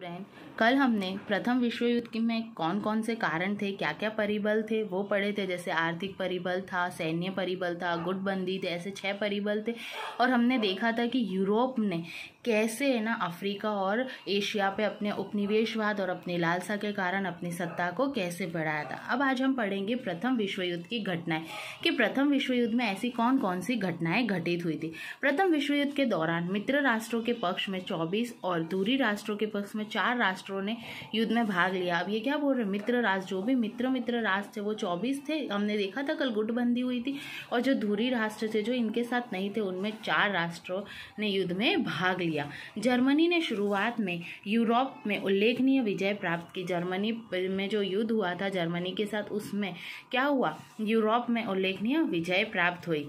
friend कल हमने प्रथम विश्व युद्ध में कौन कौन से कारण थे क्या क्या परिबल थे वो पढ़े थे जैसे आर्थिक परिबल था सैन्य परिबल था गुटबंदी थे ऐसे छह परिबल थे और हमने देखा था कि यूरोप ने कैसे है ना अफ्रीका और एशिया पे अपने उपनिवेशवाद और अपनी लालसा के कारण अपनी सत्ता को कैसे बढ़ाया था अब आज हम पढ़ेंगे प्रथम विश्व युद्ध की घटनाएं कि प्रथम विश्व युद्ध में ऐसी कौन कौन सी घटनाएं घटित हुई थी प्रथम विश्व युद्ध के दौरान मित्र राष्ट्रों के पक्ष में चौबीस और दूरी राष्ट्रों के पक्ष में चार राष्ट्रों ने युद्ध में भाग लिया अब ये क्या बोल रहे हैं मित्र राष्ट्र जो भी मित्र मित्र राष्ट्र थे वो चौबीस थे हमने देखा था कल गुटबंदी हुई थी और जो धूरी राष्ट्र थे जो इनके साथ नहीं थे उनमें चार राष्ट्रों ने युद्ध में भाग लिया जर्मनी ने शुरुआत में यूरोप में उल्लेखनीय विजय प्राप्त की जर्मनी में जो युद्ध हुआ था जर्मनी के साथ उसमें क्या हुआ यूरोप में उल्लेखनीय विजय प्राप्त हुई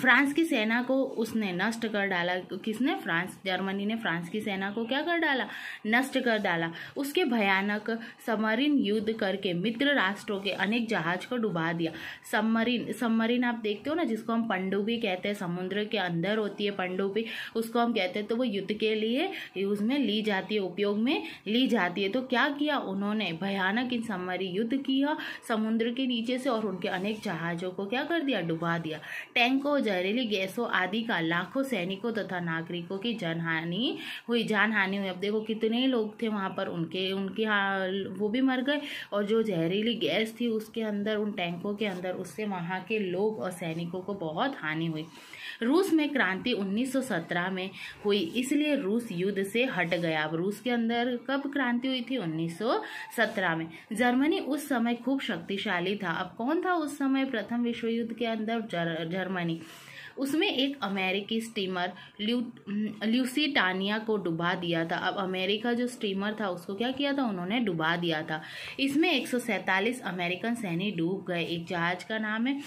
फ्रांस की सेना को उसने नष्ट कर डाला किसने फ्रांस जर्मनी ने फ्रांस की सेना को क्या कर डाला नष्ट कर डाला उसके भयानक सबमरीन युद्ध करके मित्र राष्ट्रों के अनेक जहाज को डुबा दिया सबमरीन सबमरीन आप देखते हो ना जिसको हम पंडुबी कहते हैं समुद्र के अंदर होती है पंडुबी उसको हम कहते हैं तो वो युद्ध के लिए यूज में ली जाती है उपयोग में ली जाती है तो क्या किया उन्होंने भयानक इन सबमरी युद्ध किया समुद्र के नीचे से और उनके अनेक जहाजों को क्या कर दिया डुबा दिया टैंकों को जहरीली गैसों आदि का लाखों सैनिकों तथा नागरिकों की जनहानि हुई जानहानि हुई अब देखो कितने लोग थे वहाँ पर उनके उनके हाल वो भी मर गए और जो जहरीली गैस थी उसके अंदर उन टैंकों के अंदर उससे वहाँ के लोग और सैनिकों को बहुत हानि हुई रूस में क्रांति 1917 में हुई इसलिए रूस युद्ध से हट गया अब रूस के अंदर कब क्रांति हुई थी 1917 में जर्मनी उस समय खूब शक्तिशाली था अब कौन था उस समय प्रथम विश्व युद्ध के अंदर जर्मनी उसमें एक अमेरिकी स्टीमर ल्यू ल्यूसीटानिया को डुबा दिया था अब अमेरिका जो स्टीमर था उसको क्या किया था उन्होंने डुबा दिया था इसमें एक अमेरिकन सैनिक डूब गए एक जहाज का नाम है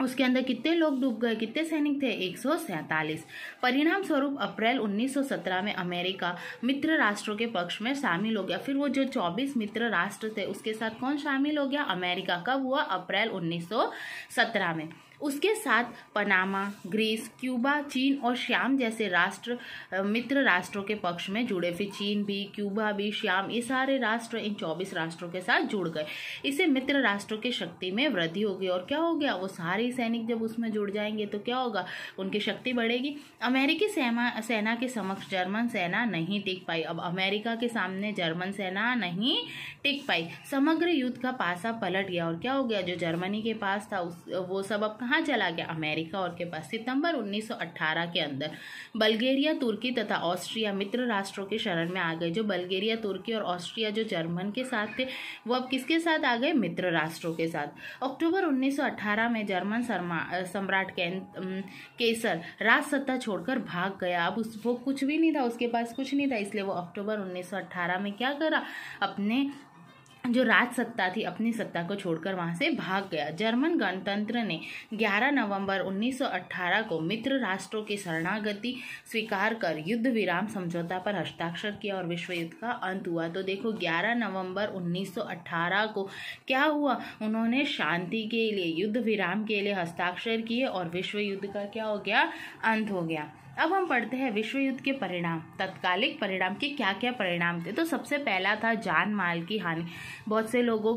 उसके अंदर कितने लोग डूब गए कितने सैनिक थे एक परिणाम स्वरूप अप्रैल 1917 में अमेरिका मित्र राष्ट्रों के पक्ष में शामिल हो गया फिर वो जो 24 मित्र राष्ट्र थे उसके साथ कौन शामिल हो गया अमेरिका कब हुआ अप्रैल 1917 में उसके साथ पनामा ग्रीस क्यूबा चीन और श्याम जैसे राष्ट्र मित्र राष्ट्रों के पक्ष में जुड़े फिर चीन भी क्यूबा भी श्याम ये सारे राष्ट्र इन चौबीस राष्ट्रों के साथ जुड़ गए इससे मित्र राष्ट्रों की शक्ति में वृद्धि होगी और क्या हो गया वो सारे सैनिक जब उसमें जुड़ जाएंगे तो क्या होगा उनकी शक्ति बढ़ेगी अमेरिकी सेना के समक्ष जर्मन सेना नहीं टिक पाई अब अमेरिका के सामने जर्मन सेना नहीं टिक पाई समग्र युद्ध का पासा पलट गया और क्या हो गया जो जर्मनी के पास था उस वो सब अब कहाँ चला गया अमेरिका और के पास सितंबर 1918 के अंदर बल्गेरिया तुर्की तथा ऑस्ट्रिया मित्र राष्ट्रों के शरण में आ गए जो बल्गेरिया तुर्की और ऑस्ट्रिया जो जर्मन के साथ थे वो अब किसके साथ आ गए मित्र राष्ट्रों के साथ अक्टूबर उन्नीस में जर्मन सम्राट केसर राज सत्ता छोड़कर भाग गया अब उस वो कुछ भी नहीं था उसके पास कुछ नहीं था इसलिए वो अक्टूबर उन्नीस में क्या करा अपने जो राज सत्ता थी अपनी सत्ता को छोड़कर वहां से भाग गया जर्मन गणतंत्र ने 11 नवंबर 1918 को मित्र राष्ट्रों की शरणागति स्वीकार कर युद्ध विराम समझौता पर हस्ताक्षर किया और विश्व युद्ध का अंत हुआ तो देखो 11 नवंबर 1918 को क्या हुआ उन्होंने शांति के लिए युद्ध विराम के लिए हस्ताक्षर किए और विश्व युद्ध का क्या हो गया अंत हो गया अब हम पढ़ते हैं विश्व युद्ध के परिणाम तत्कालिक परिणाम के क्या क्या परिणाम थे तो सबसे पहला था जान माल की हानि बहुत से लोगों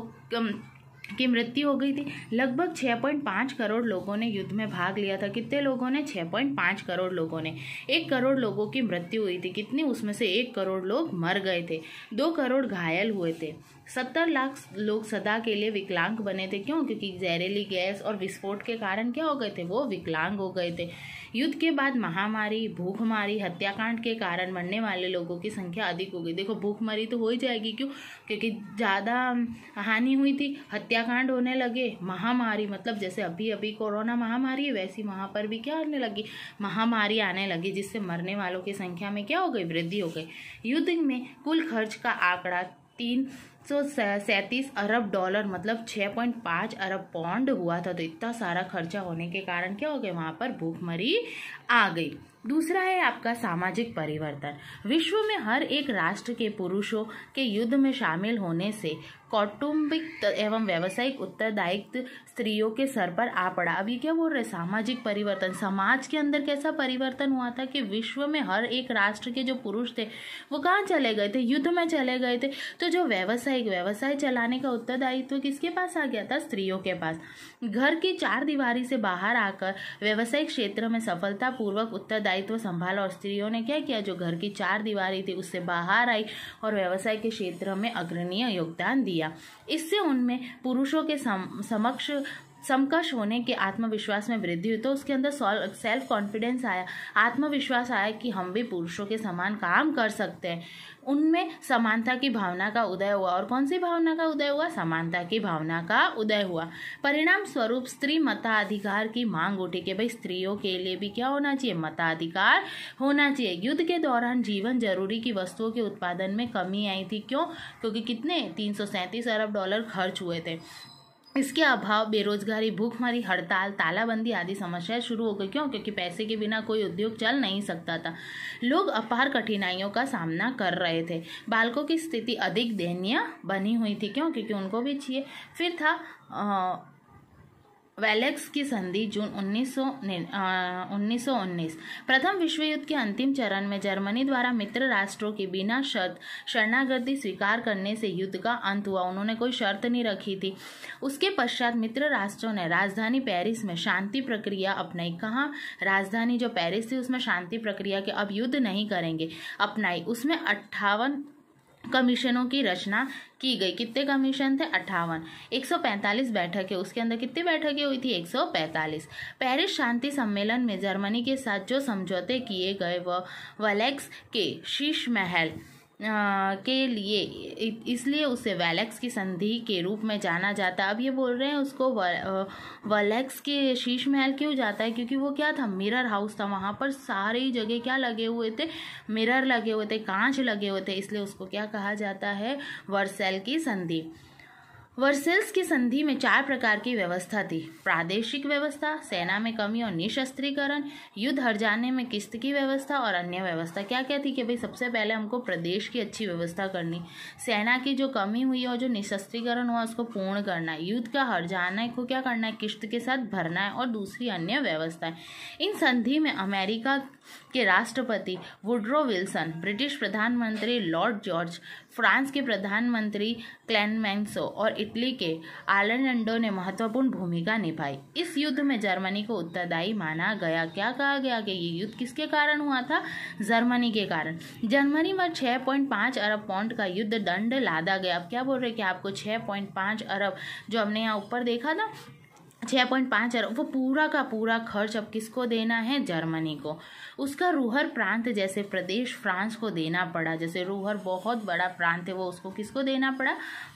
की मृत्यु हो गई थी लगभग 6.5 करोड़ लोगों ने युद्ध में भाग लिया था कितने लोगों ने 6.5 करोड़ लोगों ने एक करोड़ लोगों की मृत्यु हुई थी कितनी उसमें से एक करोड़ लोग मर गए थे दो करोड़ घायल हुए थे सत्तर लाख लोग सदा के लिए विकलांग बने थे क्यों क्योंकि जहरीली गैस और विस्फोट के कारण क्या हो गए थे वो विकलांग हो गए थे युद्ध के बाद महामारी भूखमारी हत्याकांड के कारण मरने वाले लोगों की संख्या अधिक हो गई देखो भूखमरी तो हो ही जाएगी क्यों क्योंकि ज़्यादा हानि हुई थी हत्याकांड होने लगे महामारी मतलब जैसे अभी अभी कोरोना महामारी है वैसी वहाँ पर भी क्या होने लगी महामारी आने लगी जिससे मरने वालों की संख्या में क्या हो गई वृद्धि हो गई युद्ध में कुल खर्च का आंकड़ा तीन सौ सैंतीस अरब डॉलर मतलब छः पॉइंट पाँच अरब पौंड हुआ था तो इतना सारा खर्चा होने के कारण क्या हो गया वहाँ पर भूखमरी आ गई दूसरा है आपका सामाजिक परिवर्तन विश्व में हर एक राष्ट्र के पुरुषों के युद्ध में शामिल होने से कौटुंबिक एवं व्यावसायिक उत्तरदायित्व स्त्रियों के सर पर आ पड़ा अब ये क्या बोल रहे सामाजिक परिवर्तन समाज के अंदर कैसा परिवर्तन हुआ था कि विश्व में हर एक राष्ट्र के जो पुरुष थे वो कहाँ चले गए थे युद्ध में चले गए थे तो जो व्यावसायिक व्यवसाय चलाने का उत्तरदायित्व किसके पास आ गया था स्त्रियों के पास घर की चार दीवारी से बाहर आकर व्यावसायिक क्षेत्र में सफलतापूर्वक उत्तरदायित्व संभाला और स्त्रियों ने क्या किया जो घर की चार दीवारी थी उससे बाहर आई और व्यवसाय के क्षेत्र में अग्रणीय योगदान दिया किया इससे उनमें पुरुषों के सम, समक्ष समकश होने के आत्मविश्वास में वृद्धि हुई तो उसके अंदर सेल्फ कॉन्फिडेंस आया आत्मविश्वास आया कि हम भी पुरुषों के समान काम कर सकते हैं उनमें समानता की भावना का उदय हुआ और कौन सी भावना का उदय हुआ समानता की भावना का उदय हुआ परिणाम स्वरूप स्त्री मताधिकार की मांग उठी कि भाई स्त्रियों के लिए भी क्या होना चाहिए मताधिकार होना चाहिए युद्ध के दौरान जीवन जरूरी की वस्तुओं के उत्पादन में कमी आई थी क्यों क्योंकि कितने तीन अरब डॉलर खर्च हुए थे इसके अभाव बेरोजगारी भूखमरी हड़ताल तालाबंदी आदि समस्याएं शुरू हो गई क्यों क्योंकि पैसे के बिना कोई उद्योग चल नहीं सकता था लोग अपार कठिनाइयों का सामना कर रहे थे बालकों की स्थिति अधिक दयनीय बनी हुई थी क्यों क्योंकि उनको भी चाहिए फिर था आ, वेलेक्स की संधि जून 1919 19, प्रथम विश्व युद्ध के अंतिम चरण में जर्मनी द्वारा मित्र राष्ट्रों के बिना शर्त शरणागति स्वीकार करने से युद्ध का अंत हुआ उन्होंने कोई शर्त नहीं रखी थी उसके पश्चात मित्र राष्ट्रों ने राजधानी पेरिस में शांति प्रक्रिया अपनाई कहा राजधानी जो पेरिस थी उसमें शांति प्रक्रिया के अब युद्ध नहीं करेंगे अपनाई उसमें अट्ठावन कमीशनों की रचना की गई कितने कमीशन थे अट्ठावन बैठक है उसके अंदर कितनी बैठकें हुई थी 145 पेरिस शांति सम्मेलन में जर्मनी के साथ जो समझौते किए गए वह वलेक्स के शीश महल के लिए इसलिए उसे वैलेक्स की संधि के रूप में जाना जाता अब ये बोल रहे हैं उसको वैलेक्स के शीश महल क्यों जाता है क्योंकि वो क्या था मिरर हाउस था वहाँ पर सारी जगह क्या लगे हुए थे मिरर लगे हुए थे कांच लगे हुए थे इसलिए उसको क्या कहा जाता है वर्सेल की संधि वर्सेल्स की संधि में चार प्रकार की व्यवस्था थी प्रादेशिक व्यवस्था सेना में कमी और निशस्त्रीकरण युद्ध हर जाने में किस्त की व्यवस्था और अन्य व्यवस्था क्या क्या थी कि भाई सबसे पहले हमको प्रदेश की अच्छी व्यवस्था करनी सेना की जो कमी हुई और जो निशस्त्रीकरण हुआ उसको पूर्ण करना है युद्ध का हर जाने को क्या करना है किस्त के साथ भरना है और दूसरी अन्य व्यवस्थाएं इन संधि में अमेरिका के राष्ट्रपति वुड्रो विल्सन ब्रिटिश प्रधानमंत्री लॉर्ड जॉर्ज फ्रांस के प्रधानमंत्री क्लैनमैंगसो और इटली के आलरनडो ने महत्वपूर्ण भूमिका निभाई इस युद्ध में जर्मनी को उत्तरदायी माना गया क्या कहा गया कि ये युद्ध किसके कारण हुआ था जर्मनी के कारण जर्मनी पर 6.5 अरब पौंड का युद्ध दंड लादा गया अब क्या बोल रहे कि आपको 6.5 अरब जो हमने यहाँ ऊपर देखा था छः पॉइंट पाँच अरब वो पूरा का पूरा खर्च अब किसको देना है जर्मनी को उसका रूहर प्रांत जैसे प्रदेश फ्रांस को देना पड़ा जैसे रूहर बहुत बड़ा प्रांत है वो उसको किसको देना पड़ा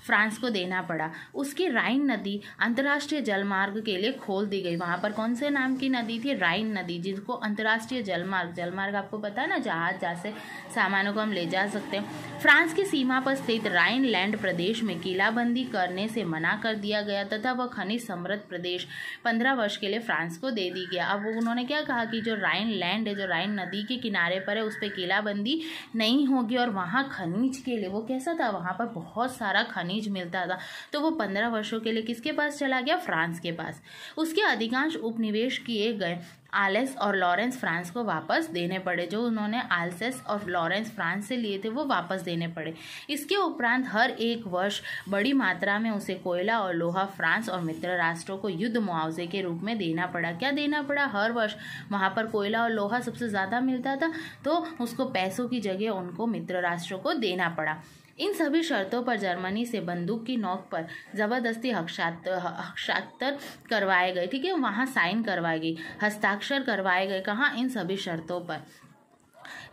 फ्रांस को देना पड़ा उसकी राइन नदी अंतर्राष्ट्रीय जलमार्ग के लिए खोल दी गई वहाँ पर कौन से नाम की नदी थी राइन नदी जिसको अंतर्राष्ट्रीय जलमार्ग जलमार्ग आपको पता है ना जहाज जहाँ से सामानों को हम ले जा सकते हैं फ्रांस की सीमा पर स्थित राइन लैंड प्रदेश में किलाबंदी करने से मना कर दिया गया तथा वह खनिज समृद्ध प्रदेश प्रदेश पंद्रह वर्ष के लिए फ्रांस को दे दी गया अब उन्होंने क्या कहा कि जो राइन लैंड है जो राइन नदी के किनारे पर है उस पर किलाबंदी नहीं होगी और वहाँ खनिज के लिए वो कैसा था वहाँ पर बहुत सारा खनिज मिलता था तो वो पंद्रह वर्षों के लिए किसके पास चला गया फ्रांस के पास उसके अधिकांश उपनिवेश किए गए आलेस और लॉरेंस फ्रांस को वापस देने पड़े जो उन्होंने आलसेस और लॉरेंस फ्रांस से लिए थे वो वापस देने पड़े इसके उपरांत हर एक वर्ष बड़ी मात्रा में उसे कोयला और लोहा फ्रांस और मित्र राष्ट्रों को युद्ध मुआवजे के रूप में देना पड़ा क्या देना पड़ा हर वर्ष वहाँ पर कोयला और लोहा सबसे ज़्यादा मिलता था तो उसको पैसों की जगह उनको मित्र राष्ट्रों को देना पड़ा इन सभी शर्तों पर जर्मनी से बंदूक की नोक पर ज़बरदस्ती हस्ताक्षर करवाए गए ठीक है वहाँ साइन करवाई गई हस्ताक्षर करवाए गए कहाँ इन सभी शर्तों पर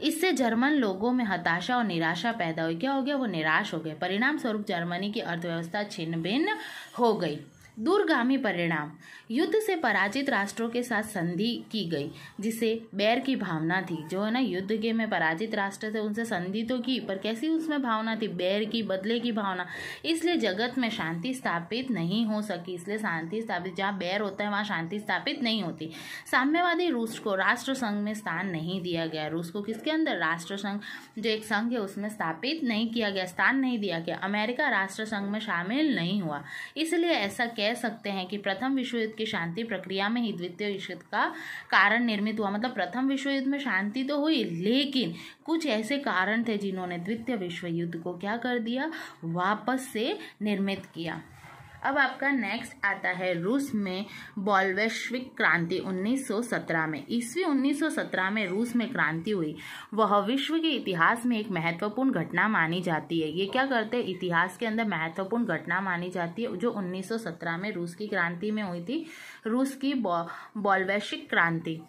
इससे जर्मन लोगों में हताशा और निराशा पैदा हुई क्या हो गया वो निराश हो गए परिणाम स्वरूप जर्मनी की अर्थव्यवस्था छिन्न भिन्न हो गई दूरगामी परिणाम युद्ध से पराजित राष्ट्रों के साथ संधि की गई जिसे बैर की भावना थी जो है ना युद्ध के में पराजित राष्ट्र थे उनसे संधि तो की पर कैसी उसमें भावना थी बैर की बदले की भावना इसलिए जगत में शांति स्थापित नहीं हो सकी इसलिए शांति स्थापित जहाँ बैर होता है वहाँ शांति स्थापित नहीं होती साम्यवादी रूस को राष्ट्र संघ में स्थान नहीं दिया गया रूस को किसके अंदर राष्ट्र संघ जो एक संघ है उसमें स्थापित नहीं किया गया स्थान नहीं दिया गया अमेरिका राष्ट्र संघ में शामिल नहीं हुआ इसलिए ऐसा कह सकते हैं कि प्रथम विश्व युद्ध की शांति प्रक्रिया में ही द्वितीय विश्व युद्ध का कारण निर्मित हुआ मतलब प्रथम विश्व युद्ध में शांति तो हुई लेकिन कुछ ऐसे कारण थे जिन्होंने द्वितीय विश्व युद्ध को क्या कर दिया वापस से निर्मित किया अब आपका नेक्स्ट आता है रूस में बॉलवैश्विक क्रांति 1917 में ईस्वी 1917 में रूस में क्रांति हुई वह विश्व के इतिहास में एक महत्वपूर्ण घटना मानी जाती है ये क्या करते हैं इतिहास के अंदर महत्वपूर्ण घटना मानी जाती है जो 1917 में रूस की क्रांति में हुई थी रूस की बॉलवैश्विक क्रांति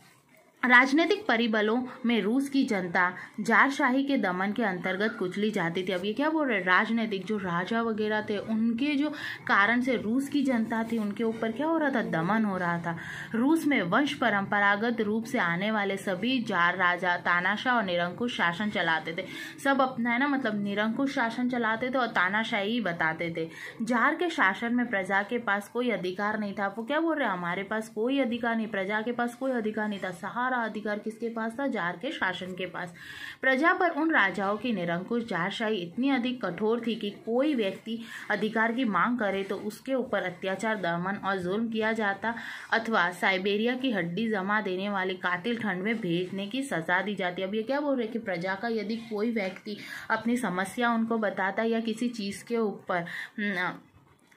राजनीतिक परिबलों में रूस की जनता जारशाही के दमन के अंतर्गत कुचली जाती थी अब ये क्या बोल रहे हैं राजनीतिक जो राजा वगैरह थे उनके जो कारण से रूस की जनता थी उनके ऊपर क्या हो रहा था दमन हो रहा था रूस में वंश परंपरागत रूप से आने वाले सभी जार राजा तानाशाह और निरंकुश शासन चलाते थे सब अपना है ना मतलब निरंकुश शासन चलाते थे और तानाशाही बताते थे जार के शासन में प्रजा के पास कोई अधिकार नहीं था वो क्या बोल रहे हमारे पास कोई अधिकार नहीं प्रजा के पास कोई अधिकार नहीं था सहारा सारा अधिकार किसके पास था जार के शासन के पास प्रजा पर उन राजाओं की निरंकुश जारशाही इतनी अधिक कठोर थी कि कोई व्यक्ति अधिकार की मांग करे तो उसके ऊपर अत्याचार दमन और जुल्म किया जाता अथवा साइबेरिया की हड्डी जमा देने वाले कातिल ठंड में भेजने की सजा दी जाती अब ये क्या बोल रहे कि प्रजा का यदि कोई व्यक्ति अपनी समस्या उनको बताता या किसी चीज़ के ऊपर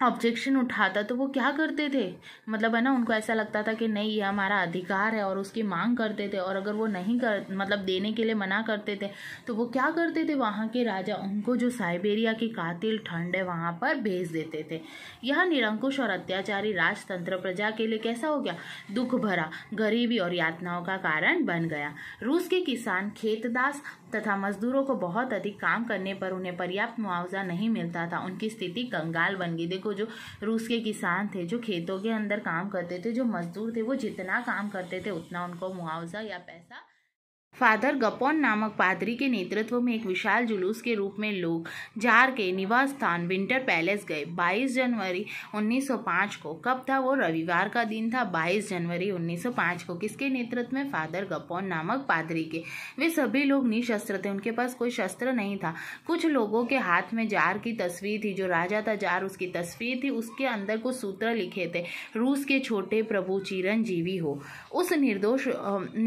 ऑब्जेक्शन उठाता तो वो क्या करते थे मतलब है ना उनको ऐसा लगता था कि नहीं ये हमारा अधिकार है और उसकी मांग करते थे और अगर वो नहीं कर मतलब देने के लिए मना करते थे तो वो क्या करते थे वहाँ के राजा उनको जो साइबेरिया की कातिल ठंड है वहाँ पर भेज देते थे यह निरंकुश और अत्याचारी राजतंत्र प्रजा के लिए कैसा हो गया दुख भरा गरीबी और यातनाओं का कारण बन गया रूस के किसान खेतदास तथा मजदूरों को बहुत अधिक काम करने पर उन्हें पर्याप्त मुआवजा नहीं मिलता था उनकी स्थिति कंगाल बन गई देखो जो रूस के किसान थे जो खेतों के अंदर काम करते थे जो मजदूर थे वो जितना काम करते थे उतना उनको मुआवजा या पैसा फादर गपौन नामक पादरी के नेतृत्व में एक विशाल जुलूस के रूप में लोग जार के निवास स्थान विंटर पैलेस गए 22 जनवरी 1905 को कब था वो रविवार का दिन था 22 जनवरी 1905 को किसके नेतृत्व में फादर गपोन नामक पादरी के वे सभी लोग निशस्त्र थे उनके पास कोई शस्त्र नहीं था कुछ लोगों के हाथ में जार की तस्वीर थी जो राजा था जार उसकी तस्वीर थी उसके अंदर कुछ सूत्र लिखे थे रूस के छोटे प्रभु चिरंजीवी हो उस निर्दोष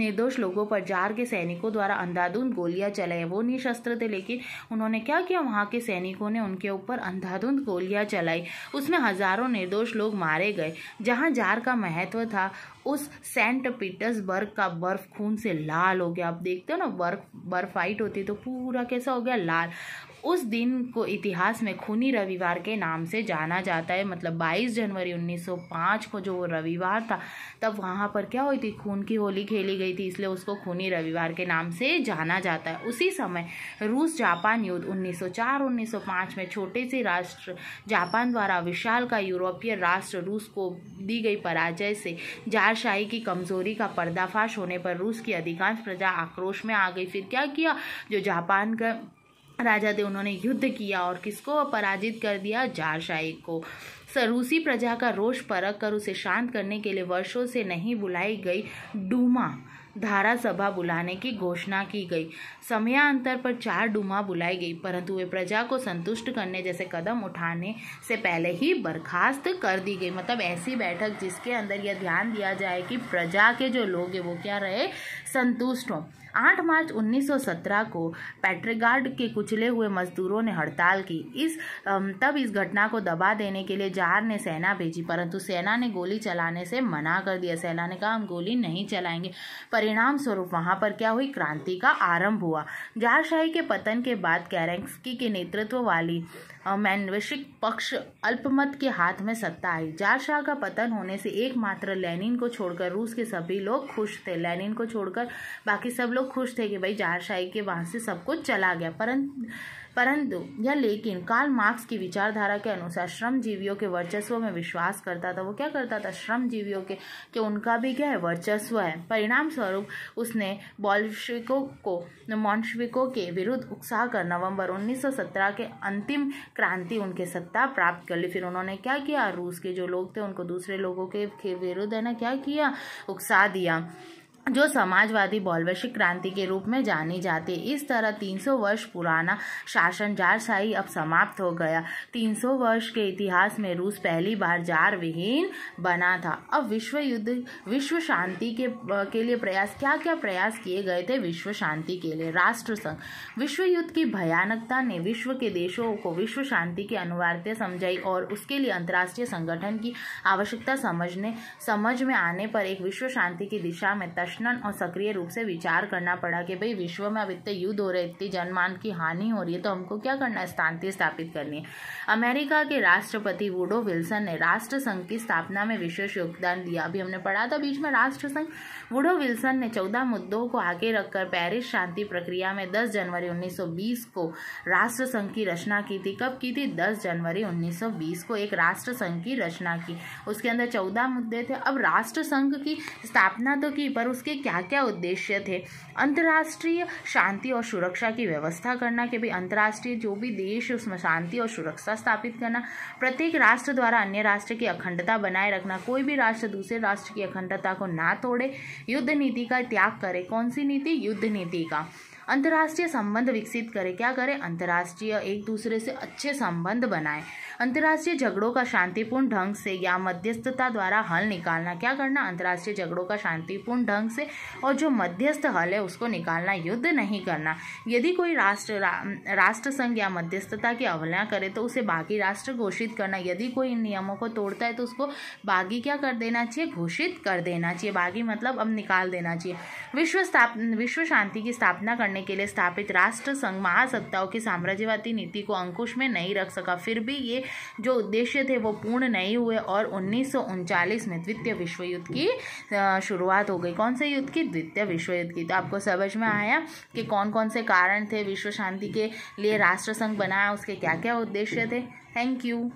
निर्दोष लोगों पर जार के सैनिकों द्वारा अंधाधुन गोलियां चलाई वो निशस्त्र थे लेकिन उन्होंने क्या किया वहाँ के सैनिकों ने उनके ऊपर अंधाधुंध गोलियां चलाई उसमें हजारों निर्दोष लोग मारे गए जहाँ जार का महत्व था उस सेंट पीटर्सबर्ग का बर्फ खून से लाल हो गया आप देखते हो ना बर्फ बर्फ फाइट होती तो पूरा कैसा हो गया लाल उस दिन को इतिहास में खूनी रविवार के नाम से जाना जाता है मतलब 22 जनवरी 1905 को जो वो रविवार था तब वहाँ पर क्या हुई थी खून की होली खेली गई थी इसलिए उसको खूनी रविवार के नाम से जाना जाता है उसी समय रूस जापान युद्ध 1904-1905 में छोटे से राष्ट्र जापान द्वारा विशाल का यूरोपीय राष्ट्र रूस को दी गई पराजय से जारशाही की कमजोरी का पर्दाफाश होने पर रूस की अधिकांश प्रजा आक्रोश में आ गई फिर क्या किया जो जापान का राजा देव उन्होंने युद्ध किया और किसको पराजित कर दिया जारशाही को रूसी प्रजा का रोष परख कर उसे शांत करने के लिए वर्षों से नहीं बुलाई गई डूमा धारा सभा बुलाने की घोषणा की गई समयांतर पर चार डूमा बुलाई गई परंतु वे प्रजा को संतुष्ट करने जैसे कदम उठाने से पहले ही बर्खास्त कर दी गई मतलब ऐसी बैठक जिसके अंदर यह ध्यान दिया जाए कि प्रजा के जो लोग हैं वो क्या रहे संतुष्ट हों आठ मार्च 1917 को पैट्रेगार्ड के कुचले हुए मजदूरों ने हड़ताल की इस तब इस घटना को दबा देने के लिए जार ने सेना भेजी परंतु सेना ने गोली चलाने से मना कर दिया सेना ने कहा हम गोली नहीं चलाएंगे परिणाम स्वरूप वहां पर क्या हुई क्रांति का आरंभ हुआ जारशाही के पतन के बाद कैरेंस्की के नेतृत्व वाली मैनवेशिक पक्ष अल्पमत के हाथ में सत्ता आई जार शाह का पतन होने से एकमात्र लेनिन को छोड़कर रूस के सभी लोग खुश थे लेनिन को छोड़कर बाकी सब लोग खुश थे कि भाई जार शाही के वहाँ से सब कुछ चला गया परंतु परंतु यह लेकिन कार्ल मार्क्स की विचारधारा के अनुसार श्रमजीवियों के वर्चस्व में विश्वास करता था वो क्या करता था श्रमजीवियों के कि उनका भी क्या है वर्चस्व है परिणाम स्वरूप उसने बॉल्शविकों को मॉन्शविकों के विरुद्ध उत्साह कर नवंबर 1917 के अंतिम क्रांति उनके सत्ता प्राप्त कर ली फिर उन्होंने क्या किया रूस के जो लोग थे उनको दूसरे लोगों के विरुद्ध है ना क्या किया उकसा दिया जो समाजवादी बॉलवेशिक क्रांति के रूप में जानी जाती है इस तरह 300 वर्ष पुराना शासन जारशाही अब समाप्त हो गया 300 वर्ष के इतिहास में रूस पहली बार जार विहीन बना था अब विश्व युद्ध विश्व शांति के के लिए प्रयास क्या क्या प्रयास किए गए थे विश्व शांति के लिए राष्ट्र संघ विश्व युद्ध की भयानकता ने विश्व के देशों को विश्व शांति की अनिवार्यता समझाई और उसके लिए अंतर्राष्ट्रीय संगठन की आवश्यकता समझने समझ में आने पर एक विश्व शांति की दिशा में तश रैशनल और सक्रिय रूप से विचार करना पड़ा कि भाई विश्व में अब इतने युद्ध हो रहे इतनी जनमान की हानि हो रही है तो हमको क्या करना है शांति स्थापित करनी है अमेरिका के राष्ट्रपति वुडो विल्सन ने राष्ट्र संघ की स्थापना में विशेष योगदान दिया अभी हमने पढ़ा था बीच में राष्ट्र संघ वुडो विल्सन ने चौदह मुद्दों को आगे रखकर पेरिस शांति प्रक्रिया में दस जनवरी उन्नीस को राष्ट्र संघ की रचना की थी कब की थी दस जनवरी उन्नीस को एक राष्ट्र संघ की रचना की उसके अंदर चौदह मुद्दे थे अब राष्ट्र संघ की स्थापना तो की पर उस उसके क्या क्या उद्देश्य थे अंतर्राष्ट्रीय शांति और सुरक्षा की व्यवस्था करना कि भाई अंतर्राष्ट्रीय जो भी देश है उसमें शांति और सुरक्षा स्थापित करना प्रत्येक राष्ट्र द्वारा अन्य राष्ट्र की अखंडता बनाए रखना कोई भी राष्ट्र दूसरे राष्ट्र की अखंडता को ना तोड़े युद्ध नीति का त्याग करे कौन सी नीति युद्ध नीति का अंतर्राष्ट्रीय संबंध विकसित करें क्या करें अंतर्राष्ट्रीय एक दूसरे से अच्छे संबंध बनाएं अंतर्राष्ट्रीय झगड़ों का शांतिपूर्ण ढंग से या मध्यस्थता द्वारा हल निकालना क्या करना अंतर्राष्ट्रीय झगड़ों का शांतिपूर्ण ढंग से और जो मध्यस्थ हल है उसको निकालना युद्ध नहीं करना यदि कोई राष्ट्र रा, राष्ट्र संघ या मध्यस्थता की अवहेलना करे तो उसे बागी राष्ट्र घोषित करना यदि कोई इन नियमों को तोड़ता है तो उसको बागी क्या कर देना चाहिए घोषित कर देना चाहिए बागी मतलब अब निकाल देना चाहिए विश्व स्थाप विश्व शांति की स्थापना करने के लिए स्थापित राष्ट्र संघ महासत्ताओं की साम्राज्यवादी नीति को अंकुश में नहीं रख सका फिर भी ये जो उद्देश्य थे वो पूर्ण नहीं हुए और उन्नीस में द्वितीय विश्व युद्ध की शुरुआत हो गई कौन से युद्ध की द्वितीय विश्व युद्ध की तो आपको समझ में आया कि कौन कौन से कारण थे विश्व शांति के लिए राष्ट्रसंघ बनाया उसके क्या क्या उद्देश्य थे थैंक यू